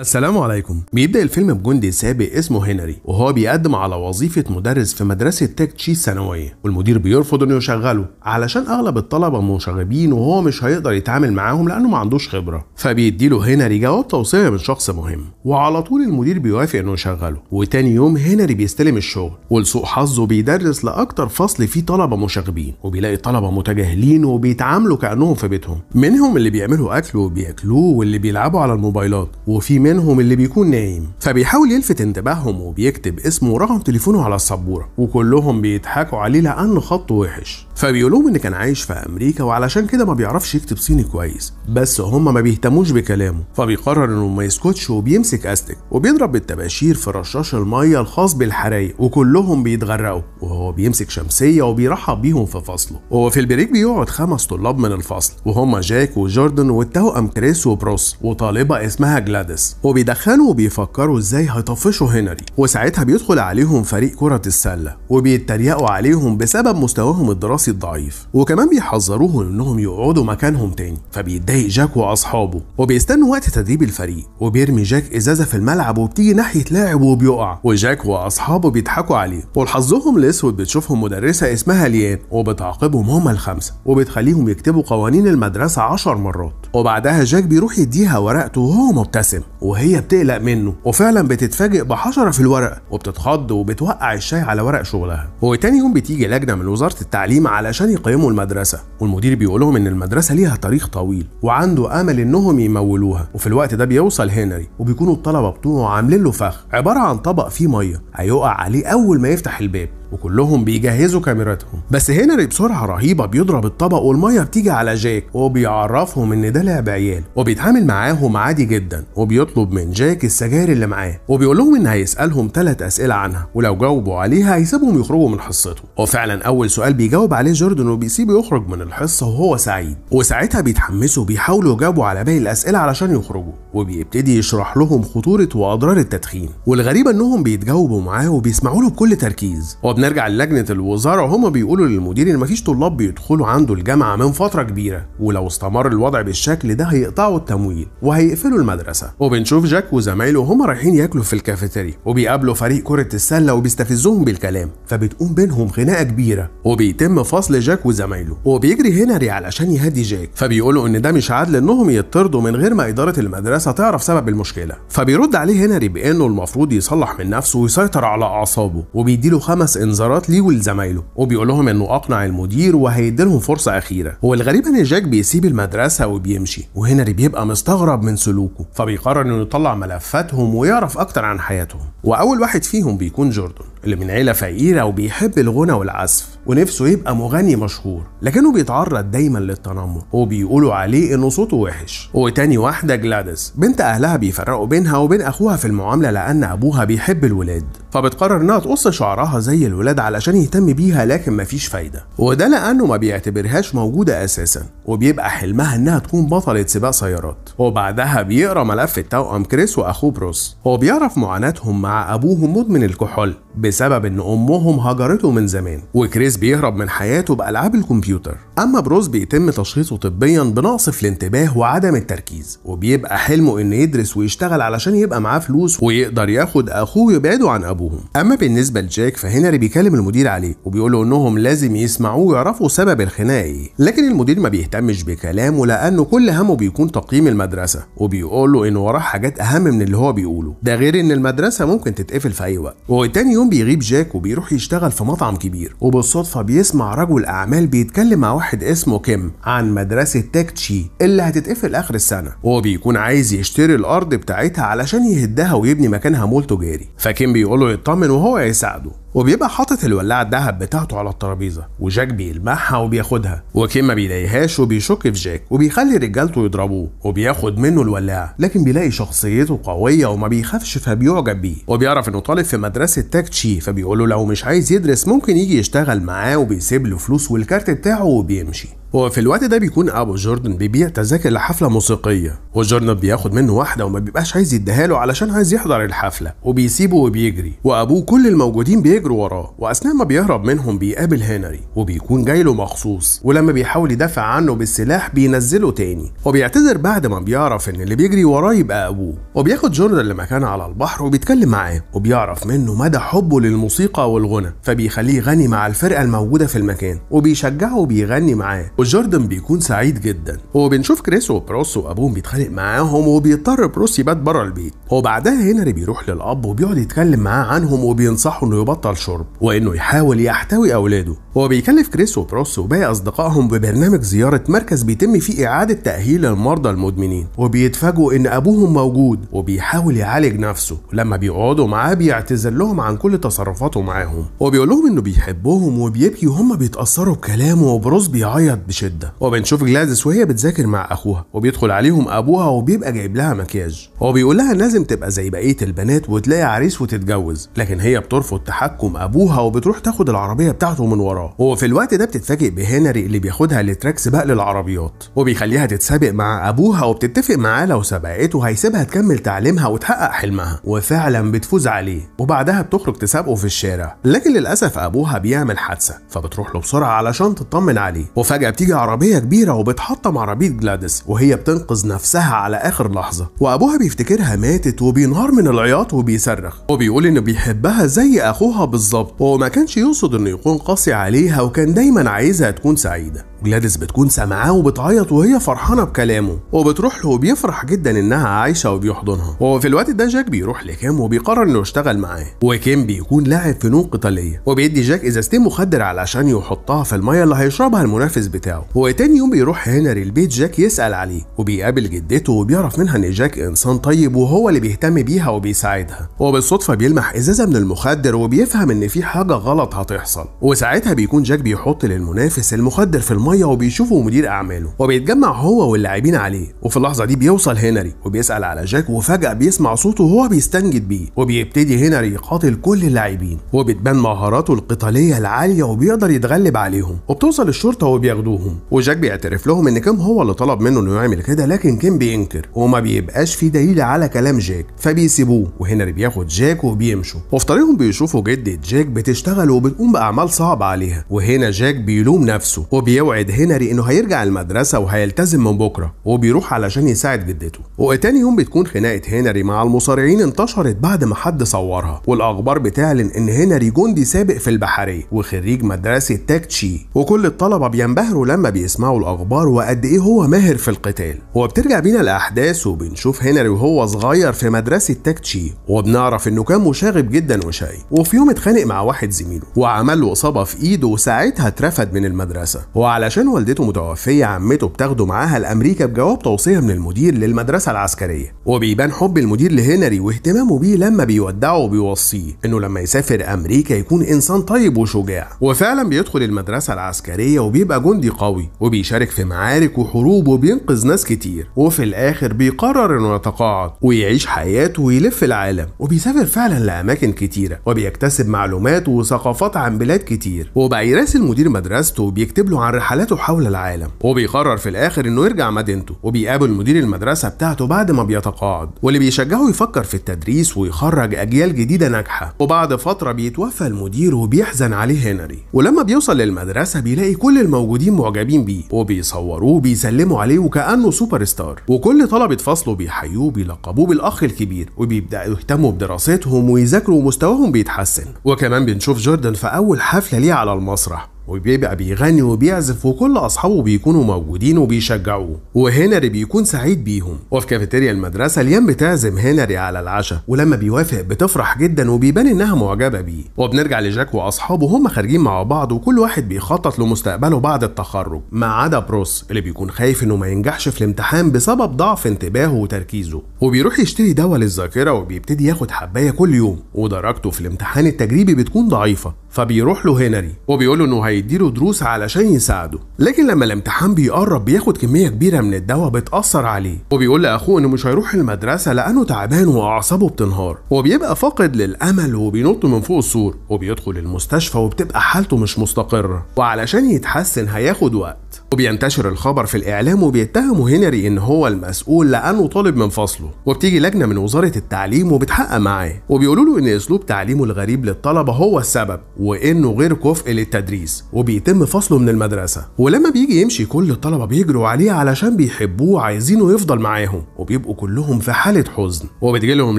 السلام عليكم بيبدأ الفيلم بجندي سابق اسمه هنري وهو بيقدم على وظيفة مدرس في مدرسة تك تشي الثانوية والمدير بيرفض انه يشغله علشان اغلب الطلبة منشغبين وهو مش هيقدر يتعامل معاهم لانه ما عندوش خبرة فبيديله هنري جواب توصية من شخص مهم وعلى طول المدير بيوافق انه يشغله وتاني يوم هنري بيستلم الشغل ولسوء حظه بيدرس لأكتر فصل فيه طلبة مشاغبين وبيلاقي طلبة متجاهلين وبيتعاملوا كأنهم في بيتهم منهم اللي بيعملوا أكل وبياكلوه واللي بيلعبوا على الموبايلات وفي منهم اللي بيكون نايم فبيحاول يلفت انتباههم وبيكتب اسمه ورقم تليفونه على السبوره وكلهم بيضحكوا عليه لأن خطه وحش فبيقولوا ان كان عايش في امريكا وعلشان كده ما بيعرفش يكتب صيني كويس بس هما ما بيهتموش بكلامه فبيقرر انه ما يسكتش وبيمسك استك وبيضرب بالطباشير في رشاش الميه الخاص بالحرايق وكلهم بيتغرقوا وهو بيمسك شمسيه وبيرحب بيهم في فصله وهو في البريك بيقعد خمس طلاب من الفصل وهما جاك وجوردن والتوأم كريس وبروس وطالبه اسمها جلاديس وبيدخنوا وبيفكروا ازاي هيطفشوا هنري وساعتها بيدخل عليهم فريق كره السله وبيتريقوا عليهم بسبب مستواهم الدراسي الشخصي الضعيف وكمان بيحذروهم انهم يقعدوا مكانهم تاني فبيتضايق جاك واصحابه وبيستنوا وقت تدريب الفريق وبيرمي جاك ازازه في الملعب وبتيجي ناحيه لاعب وبيقع وجاك واصحابه بيضحكوا عليه ولحظهم الاسود بتشوفهم مدرسه اسمها ليان وبتعاقبهم هما الخمسه وبتخليهم يكتبوا قوانين المدرسه 10 مرات وبعدها جاك بيروح يديها ورقته وهو مبتسم وهي بتقلق منه وفعلا بتتفاجئ بحشره في الورق وبتتخض وبتوقع الشاي على ورق شغلها وتاني يوم بتيجي لجنه من وزاره التعليم علشان يقيموا المدرسه والمدير بيقول لهم ان المدرسه ليها تاريخ طويل وعنده امل انهم يمولوها وفي الوقت ده بيوصل هنري وبيكونوا الطلبه بتوعه عاملين له فخ عباره عن طبق فيه ميه هيقع عليه اول ما يفتح الباب وكلهم بيجهزوا كاميراتهم بس هنري بسرعه رهيبه بيضرب الطبق والميه بتيجي على جاك وبيعرفهم ان ده لعب عيال وبيتعامل معاهم عادي جدا وبيطلب من جاك السجاير اللي معاه وبيقول لهم ان هيسالهم ثلاث اسئله عنها ولو جاوبوا عليها هيسيبهم يخرجوا من حصته وفعلا اول سؤال بيجاوب عليه جوردن وبيسيبه يخرج من الحصه وهو سعيد وساعتها بيتحمسوا بيحاولوا يجاوبوا على باقي الاسئله علشان يخرجوا وبيبتدي يشرح لهم خطوره واضرار التدخين والغريبه انهم بيتجاوبوا معاه وبيسمعوا له بكل تركيز بنرجع للجنة الوزارة هما بيقولوا للمدير إن مفيش طلاب بيدخلوا عنده الجامعة من فترة كبيرة ولو استمر الوضع بالشكل ده هيقطعوا التمويل وهيقفلوا المدرسة وبنشوف جاك وزمايله هما رايحين ياكلوا في الكافيتيريا وبيقابلوا فريق كرة السلة وبيستفزهم بالكلام فبتقوم بينهم خناقة كبيرة وبيتم فصل جاك وزمايله وبيجري هنري علشان يهدي جاك فبيقولوا إن ده مش عادل إنهم يطردوا من غير ما إدارة المدرسة تعرف سبب المشكلة فبيرد عليه هنري بإنه المفروض يصلح من نفسه ويسيطر على أعصابه وبيديله خمس انذارات ليه ولزمايله وبيقول لهم انه اقنع المدير وهيديلهم فرصه اخيره هو الغريب ان جاك بيسيب المدرسه وبيمشي وهنري بيبقى مستغرب من سلوكه فبيقرر انه يطلع ملفاتهم ويعرف اكتر عن حياتهم واول واحد فيهم بيكون جوردن اللي من عيله فقيره وبيحب الغنى والعزف ونفسه يبقى مغني مشهور لكنه بيتعرض دايما للتنمر وبيقولوا عليه انه صوته وحش وتاني واحده جلاديس بنت اهلها بيفرقوا بينها وبين اخوها في المعامله لان ابوها بيحب الولاد فبتقرر انها تقص شعرها زي الولاد علشان يهتم بيها لكن مفيش فايده وده لانه ما بيعتبرهاش موجوده اساسا وبيبقى حلمها انها تكون بطله سباق سيارات وبعدها بيقرا ملف التوأم كريس واخوه بروس هو بيعرف معاناتهم مع ابوهم مدمن الكحول بسبب ان امهم هجرته من زمان وكريس بيهرب من حياته بألعاب الكمبيوتر أما بروز بيتم تشخيصه طبيا بنقص في الانتباه وعدم التركيز وبيبقى حلمه إنه يدرس ويشتغل علشان يبقى معاه فلوس ويقدر ياخد أخوه ويبعده عن أبوهم أما بالنسبة لجاك فهنري بيكلم المدير عليه وبيقول له إنهم لازم يسمعوه ويعرفوا سبب الخناقة إيه لكن المدير ما بيهتمش بكلامه لأنه كل همه بيكون تقييم المدرسة وبيقول له إن وراه حاجات أهم من اللي هو بيقوله ده غير إن المدرسة ممكن تتقفل في أي وقت وتاني يوم بيغيب جاك وبيروح يشتغل في مطعم كبير وبالصدفة بالصدفة بيسمع رجل أعمال بيتكلم مع واحد اسمه كيم عن مدرسة تاكتشي اللي هتتقفل آخر السنة وهو بيكون عايز يشتري الأرض بتاعتها علشان يهدها ويبني مكانها مول تجاري فكيم بيقوله يطمن وهو يساعده وبيبقى حاطط الولاعه الدهب بتاعته على الترابيزه وجاك بيلمعها وبياخدها وكيم ما بيلاقيهاش وبيشك في جاك وبيخلي رجالته يضربوه وبياخد منه الولاعه لكن بيلاقي شخصيته قويه وما بيخافش فبيعجب بيه وبيعرف انه طالب في مدرسه تاك تشي فبيقول له لو مش عايز يدرس ممكن يجي يشتغل معاه وبيسيب له فلوس والكارت بتاعه وبيمشي وفي الوقت ده بيكون ابو جوردن بيبيع تذاكر لحفله موسيقيه وجوردن بياخد منه واحده وما بيبقاش عايز يديها له علشان عايز يحضر الحفله وبيسيبه وبيجري وابوه كل الموجودين بيجروا وراه واثناء ما بيهرب منهم بيقابل هنري وبيكون جاي له مخصوص ولما بيحاول يدافع عنه بالسلاح بينزله تاني وبيعتذر بعد ما بيعرف ان اللي بيجري وراه يبقى ابوه وبياخد جوردن لمكان على البحر وبيتكلم معاه وبيعرف منه مدى حبه للموسيقى والغنى فبيخليه يغني مع الفرقه الموجوده في المكان وبيشجعه وبيغني معاه وجوردن بيكون سعيد جدا وبنشوف كريس وبروس وابوهم بيتخانق معاهم وبيضطر بروس يبات بره البيت وبعدها هنري بيروح للاب وبيقعد يتكلم معاه عنهم وبينصحه انه يبطل شرب وانه يحاول يحتوي اولاده وبيكلف كريس وبروس وباقي اصدقائهم ببرنامج زياره مركز بيتم فيه اعاده تاهيل المرضى المدمنين وبيتفاجئوا ان ابوهم موجود وبيحاول يعالج نفسه لما بيقعدوا معاه بيعتذر لهم عن كل تصرفاته معاهم وبيقول لهم انه بيحبهم وبيبكي وهم بيتاثروا بكلامه وبروس بيعيط بشده وبنشوف جلادس وهي بتذاكر مع اخوها وبيدخل عليهم ابوها وبيبقى جايب لها مكياج هو بيقول لها لازم تبقى زي بقيه البنات وتلاقي عريس وتتجوز لكن هي بترفض تحكم ابوها وبتروح تاخد العربيه بتاعته من وراه وهو في الوقت ده بتتفاجئ بهنري اللي بياخدها لتراك سباق للعربيات وبيخليها تتسابق مع ابوها وبتتفق معاه لو سبقته هيسيبها تكمل تعليمها وتحقق حلمها وفعلا بتفوز عليه وبعدها بتخرج تسابقه في الشارع لكن للاسف ابوها بيعمل حادثه فبتروح له بسرعه علشان تطمن عليه وفجاه بتيجي عربيه كبيره وبتحطم عربيه جلاديس وهي بتنقذ نفسها على اخر لحظه وابوها بيفتكرها ماتت وبينهار من العياط وبيصرخ وبيقول انه بيحبها زي اخوها بالظبط وما كانش يقصد انه يكون قاسي عليها وكان دايما عايزها تكون سعيده جلاديس بتكون سامعاه وبتعيط وهي فرحانه بكلامه وبتروح له وبيفرح جدا انها عايشه وبيحضنها وفي الوقت ده جاك بيروح لكيم وبيقرر انه يشتغل معاه وكيم بيكون لاعب فنون قتاليه وبيدي جاك ازازتين مخدر علشان يحطها في الميه اللي هيشربها المنافس بتاعه بتاعه هو تاني يوم بيروح هنري البيت جاك يسأل عليه وبيقابل جدته وبيعرف منها ان جاك انسان طيب وهو اللي بيهتم بيها وبيساعدها وبالصدفة بيلمح ازازة من المخدر وبيفهم ان في حاجة غلط هتحصل وساعتها بيكون جاك بيحط للمنافس المخدر في المية وبيشوفه مدير اعماله وبيتجمع هو واللاعبين عليه وفي اللحظة دي بيوصل هنري وبيسأل على جاك وفجأة بيسمع صوته وهو بيستنجد بيه وبيبتدي هنري يقاتل كل اللاعبين وبتبان مهاراته القتالية العالية وبيقدر يتغلب عليهم وبتوصل الشرطة وبياخدوه يضربوهم وجاك بيعترف لهم ان كيم هو اللي طلب منه انه يعمل كده لكن كيم بينكر وما بيبقاش في دليل على كلام جاك فبيسيبوه وهنري بياخد جاك وبيمشوا وفي طريقهم بيشوفوا جدة جاك بتشتغل وبتقوم باعمال صعبه عليها وهنا جاك بيلوم نفسه وبيوعد هنري انه هيرجع المدرسه وهيلتزم من بكره وبيروح علشان يساعد جدته وتاني يوم بتكون خناقه هنري مع المصارعين انتشرت بعد ما حد صورها والاخبار بتعلن ان هنري جندي سابق في البحريه وخريج مدرسه تاكتشي وكل الطلبه بينبهروا بيفتكروا لما بيسمعوا الأخبار وقد إيه هو ماهر في القتال وبترجع بينا الأحداث وبنشوف هنري وهو صغير في مدرسة تاكتشي وبنعرف إنه كان مشاغب جدا وشقي وفي يوم اتخانق مع واحد زميله وعمل له إصابة في إيده وساعتها اترفد من المدرسة وعلشان والدته متوفية عمته بتاخده معاها لأمريكا بجواب توصية من المدير للمدرسة العسكرية وبيبان حب المدير لهنري واهتمامه بيه لما بيودعه وبيوصيه إنه لما يسافر أمريكا يكون إنسان طيب وشجاع وفعلا بيدخل المدرسة العسكرية وبيبقى جندي قوي وبيشارك في معارك وحروب وبينقذ ناس كتير وفي الاخر بيقرر انه يتقاعد ويعيش حياته ويلف العالم وبيسافر فعلا لاماكن كتيره وبيكتسب معلومات وثقافات عن بلاد كتير وبقى يراسل مدير مدرسته وبيكتب له عن رحلاته حول العالم وبيقرر في الاخر انه يرجع مدينته وبيقابل مدير المدرسه بتاعته بعد ما بيتقاعد واللي بيشجعه يفكر في التدريس ويخرج اجيال جديده ناجحه وبعد فتره بيتوفى المدير وبيحزن عليه هنري ولما بيوصل للمدرسه بيلاقي كل الموجودين معجبين بيه وبيصوروه وبيسلموا عليه وكأنه سوبر ستار وكل طلبة فصله بيحيوه بيلقبوه بالأخ الكبير وبيبدأوا يهتموا بدراستهم ويذاكروا ومستواهم بيتحسن وكمان بنشوف جوردن في أول حفلة ليه على المسرح وبيبقى بيغني وبيعزف وكل اصحابه بيكونوا موجودين وبيشجعوه وهنري بيكون سعيد بيهم وفي كافيتيريا المدرسه ليام بتعزم هنري على العشاء ولما بيوافق بتفرح جدا وبيبان انها معجبه بيه وبنرجع لجاك واصحابه هم خارجين مع بعض وكل واحد بيخطط لمستقبله بعد التخرج ما عدا بروس اللي بيكون خايف انه ما ينجحش في الامتحان بسبب ضعف انتباهه وتركيزه وبيروح يشتري دواء للذاكره وبيبتدي ياخد حبايه كل يوم ودرجته في الامتحان التجريبي بتكون ضعيفه فبيروح له هنري وبيقول له انه هي يديله دروس علشان يساعده لكن لما الامتحان بيقرب بياخد كميه كبيره من الدواء بتاثر عليه وبيقول لاخوه انه مش هيروح المدرسه لانه تعبان واعصابه بتنهار وبيبقى فاقد للامل وبينط من فوق السور وبيدخل المستشفى وبتبقى حالته مش مستقره وعلشان يتحسن هياخد وقت الوقت وبينتشر الخبر في الإعلام وبيتهموا هنري إن هو المسؤول لأنه طالب من فصله وبتيجي لجنة من وزارة التعليم وبتحقق معاه وبيقولوا له إن أسلوب تعليمه الغريب للطلبة هو السبب وإنه غير كفء للتدريس وبيتم فصله من المدرسة ولما بيجي يمشي كل الطلبة بيجروا عليه علشان بيحبوه وعايزينه يفضل معاهم وبيبقوا كلهم في حالة حزن وبتجيلهم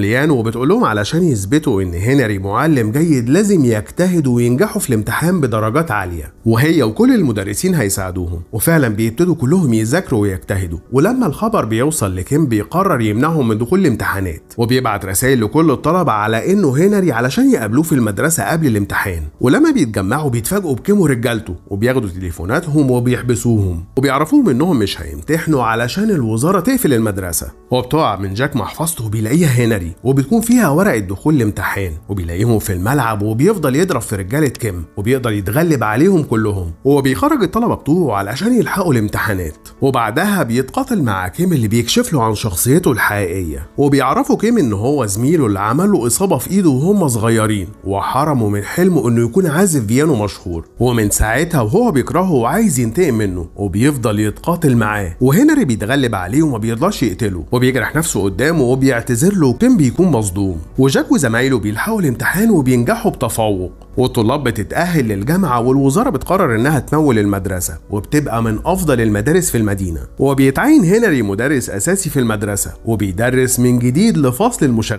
ليان وبتقول لهم علشان يثبتوا إن هنري معلم جيد لازم يجتهدوا وينجحوا في الامتحان بدرجات عالية وهي وكل المدرسين هيساعدوهم وفعلا بيبتدوا كلهم يذاكروا ويجتهدوا ولما الخبر بيوصل لكيم بيقرر يمنعهم من دخول الامتحانات وبيبعت رسائل لكل الطلبة على انه هنري علشان يقابلوه في المدرسة قبل الامتحان ولما بيتجمعوا بيتفاجئوا بكيم ورجالته وبياخدوا تليفوناتهم وبيحبسوهم وبيعرفوهم انهم مش هيمتحنوا علشان الوزارة تقفل المدرسة وبتقع من جاك محفظته وبيلاقيها هنري وبتكون فيها ورقة دخول الامتحان وبيلاقيهم في الملعب وبيفضل يضرب في رجالة كيم وبيقدر يتغلب عليهم كلهم وهو بيخرج الطلبة بتوعه على عشان يلحقوا الامتحانات وبعدها بيتقاتل مع كيم اللي بيكشف له عن شخصيته الحقيقيه وبيعرفوا كيم ان هو زميله اللي عمله اصابه في ايده وهم صغيرين وحرمه من حلمه انه يكون عازف بيانو مشهور ومن ساعتها وهو بيكرهه وعايز ينتقم منه وبيفضل يتقاتل معاه وهنري بيتغلب عليه وما بيرضاش يقتله وبيجرح نفسه قدامه وبيعتذر له وكيم بيكون مصدوم وجاك وزمايله بيلحقوا الامتحان وبينجحوا بتفوق والطلاب بتتأهل للجامعة والوزارة بتقرر إنها تمول المدرسة وبتبدأ هتبقى من أفضل المدارس في المدينة وبيتعين هنري مدرس أساسي في المدرسة وبيدرس من جديد لفصل المشاركة